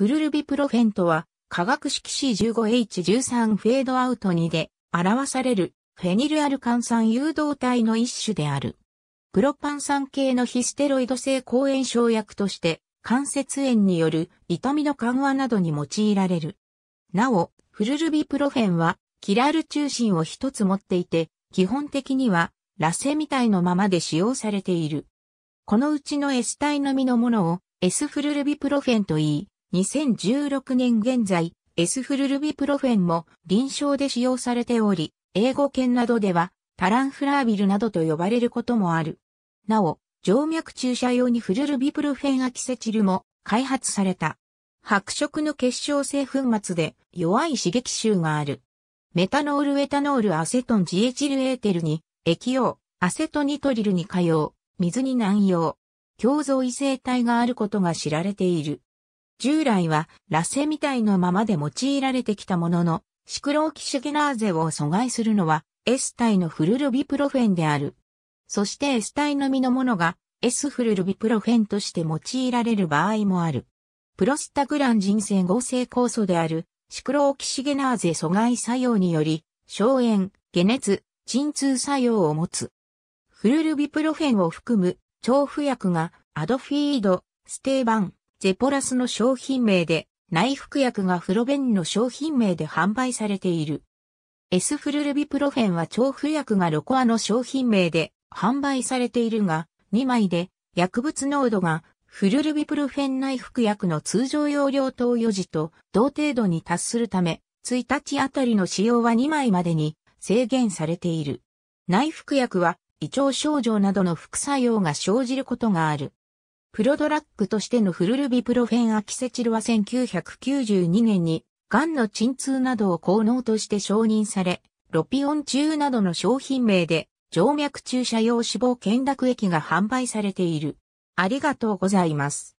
フルルビプロフェンとは、化学式 C15H13 フェードアウト2で表されるフェニルアルカン酸誘導体の一種である。プロパン酸系のヒステロイド性抗炎症薬として、関節炎による痛みの緩和などに用いられる。なお、フルルビプロフェンは、キラル中心を一つ持っていて、基本的には、ラセみたいのままで使用されている。このうちの S 体のみのものを S フルルビプロフェンと言い、2016年現在、エスフルルビプロフェンも臨床で使用されており、英語圏などではタランフラービルなどと呼ばれることもある。なお、静脈注射用にフルルビプロフェンアキセチルも開発された。白色の結晶性粉末で弱い刺激臭がある。メタノールエタノールアセトンジエチルエーテルに液用、アセトニトリルに加用、水に難用。胸像異性体があることが知られている。従来はラセみたいのままで用いられてきたものの、シクローキシュゲナーゼを阻害するのは S 体のフルルビプロフェンである。そして S 体のみのものが S フルルビプロフェンとして用いられる場合もある。プロスタグラン人生合成酵素であるシクローキシゲナーゼ阻害作用により、消炎、解熱、鎮痛作用を持つ。フルルビプロフェンを含む調布薬がアドフィード、ステーバン、ゼポラスの商品名で、内服薬がフロベンの商品名で販売されている。エスフルルビプロフェンは調布薬がロコアの商品名で販売されているが、2枚で薬物濃度がフルルビプロフェン内服薬の通常容量投与時と同程度に達するため、1日あたりの使用は2枚までに制限されている。内服薬は胃腸症状などの副作用が生じることがある。プロドラッグとしてのフルルビプロフェンアキセチルは1992年に、癌の鎮痛などを効能として承認され、ロピオン中などの商品名で、静脈注射用脂肪検濁液が販売されている。ありがとうございます。